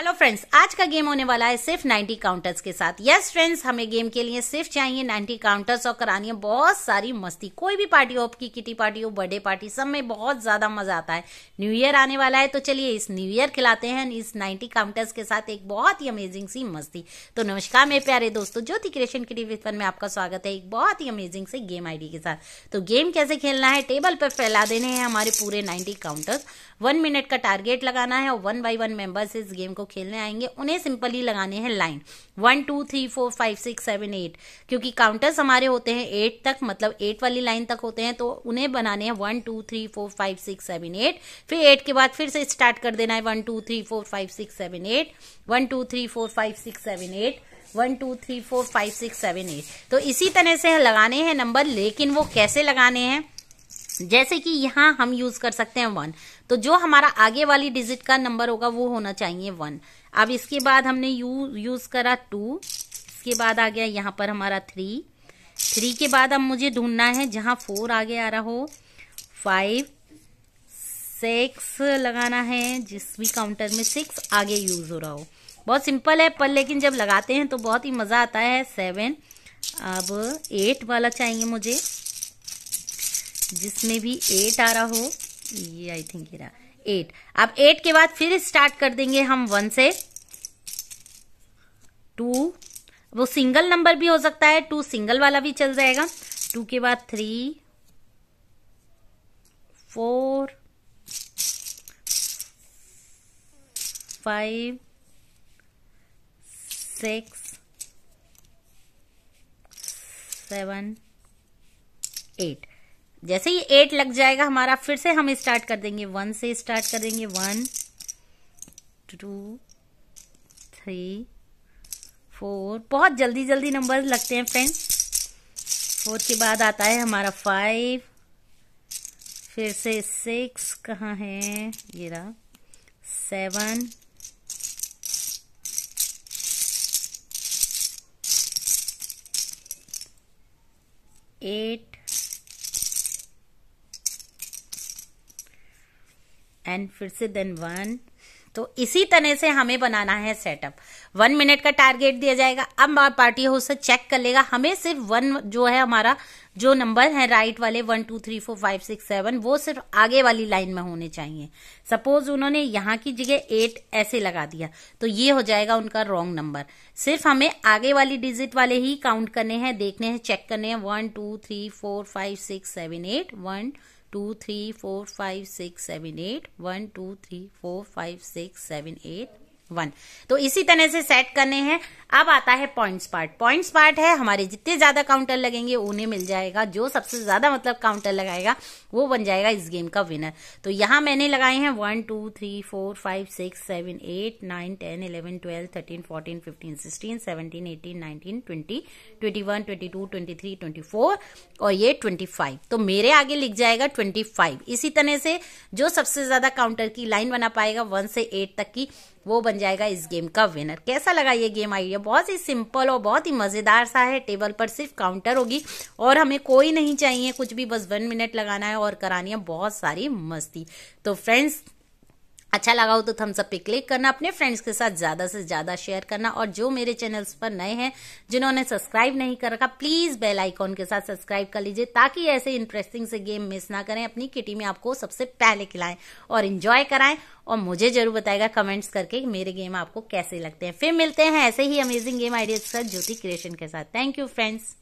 hello friends आज का game होने वाला है सिर्फ 90 काउंटर्स के साथ यस yes, फ्रेंड्स हमें गेम के लिए सिर्फ चाहिए 90 काउंटर्स और करानी है बहुत सारी मस्ती कोई भी पार्टी हो आपकी किटी पार्टी हो बर्थडे पार्टी सब में बहुत ज्यादा मजा आता है न्यू ईयर आने वाला है तो चलिए इस न्यू ईयर खिलाते हैं इस नाइन्टी काउंटर्स के साथ एक बहुत ही अमेजिंग सी मस्ती तो नमस्कार मेरे प्यारे दोस्तों ज्योति क्रिएशन की टिविफन में आपका स्वागत है एक बहुत ही अमेजिंग सी गेम आईडी के साथ तो गेम कैसे खेलना है टेबल पर फैला देने हैं हमारे पूरे नाइन्टी काउंटर्स वन मिनट का टारगेट लगाना है और वन बाई वन मेंबर्स इस गेम को खेलने आएंगे उन्हें सिंपली लगाने हैं line one two three four five six seven eight क्योंकि काउंटर्स हमारे होते हैं एट तक मतलब एट वाली लाइन तक होते हैं तो उन्हें बनाने हैं one two three four five six seven eight फिर एट के बाद फिर से स्टार्ट कर देना है one two three four five six seven eight one two three four five six seven eight one two three four five six seven eight तो इसी तरह से लगाने हैं नंबर लेकिन वो कैसे लगाने हैं जैसे कि यहाँ हम यूज कर सकते हैं वन तो जो हमारा आगे वाली डिजिट का नंबर होगा वो होना चाहिए वन अब इसके बाद हमने यू यूज करा टू इसके बाद आ गया यहाँ पर हमारा थ्री थ्री के बाद अब मुझे ढूंढना है जहाँ फोर आगे आ रहा हो फाइव सिक्स लगाना है जिस भी काउंटर में सिक्स आगे यूज हो रहा हो बहुत सिंपल है पर लेकिन जब लगाते हैं तो बहुत ही मज़ा आता है सेवन अब एट वाला चाहिए मुझे जिसमें भी एट आ रहा हो ये आई थिंक ये रहा एट अब एट के बाद फिर स्टार्ट कर देंगे हम वन से टू वो सिंगल नंबर भी हो सकता है टू सिंगल वाला भी चल जाएगा टू के बाद three four five six seven eight जैसे ही एट लग जाएगा हमारा फिर से हम स्टार्ट कर देंगे वन से स्टार्ट कर देंगे वन टू थ्री फोर बहुत जल्दी जल्दी नंबर्स लगते हैं फ्रेंड्स फोर के बाद आता है हमारा फाइव फिर से सिक्स कहाँ है ये रहा सेवन एट एंड फिर से देन वन तो इसी तरह से हमें बनाना है सेटअप वन मिनट का टारगेट दिया जाएगा अब पार्टी हो से चेक कर लेगा हमें सिर्फ वन जो है हमारा जो नंबर है राइट वाले one two three four five six seven वो सिर्फ आगे वाली लाइन में होने चाहिए सपोज उन्होंने यहां की जगह एट ऐसे लगा दिया तो ये हो जाएगा उनका रॉन्ग नंबर सिर्फ हमें आगे वाली डिजिट वाले ही काउंट करने हैं देखने हैं चेक करने हैं one two three four five six seven eight one 2 3 4 5 6 7 8 1 2 3 4 5 6 7 8 one तो इसी तरह से सेट करने हैं अब आता है पॉइंट्स पार्ट पॉइंट्स पार्ट है हमारे जितने ज्यादा काउंटर लगेंगे उन्हें मिल जाएगा जो सबसे ज्यादा मतलब काउंटर लगाएगा वो बन जाएगा इस गेम का विनर तो यहां मैंने लगाए हैं one two three four five six seven eight nine ten eleven twelve thirteen fourteen fifteen sixteen seventeen eighteen nineteen twenty twenty one twenty two twenty three twenty four और ये ट्वेंटी फाइव तो मेरे आगे लिख जाएगा ट्वेंटी फाइव इसी तरह से जो सबसे ज्यादा काउंटर की लाइन बना पाएगा वन से एट तक की वो बन जाएगा इस गेम का विनर कैसा लगा ये गेम आइडिया बहुत ही सिंपल और बहुत ही मज़ेदार सा है टेबल पर सिर्फ काउंटर होगी और हमें कोई नहीं चाहिए कुछ भी बस वन मिनट लगाना है और करानी है बहुत सारी मस्ती तो फ्रेंड्स अच्छा लगा हो तो थम्स अप पे क्लिक करना अपने फ्रेंड्स के साथ ज्यादा से ज्यादा शेयर करना और जो मेरे चैनल्स पर नए हैं जिन्होंने सब्सक्राइब नहीं कर रखा प्लीज बेल आइकॉन के साथ सब्सक्राइब कर लीजिए ताकि ऐसे इंटरेस्टिंग से गेम मिस ना करें अपनी किटी में आपको सबसे पहले खिलाएं और इंजॉय कराएं और मुझे जरूर बताएगा कमेंट्स करके मेरे गेम आपको कैसे लगते हैं फिर मिलते हैं ऐसे ही अमेजिंग गेम आइडियाज के साथ ज्योति क्रिएशन के साथ थैंक यू फ्रेंड्स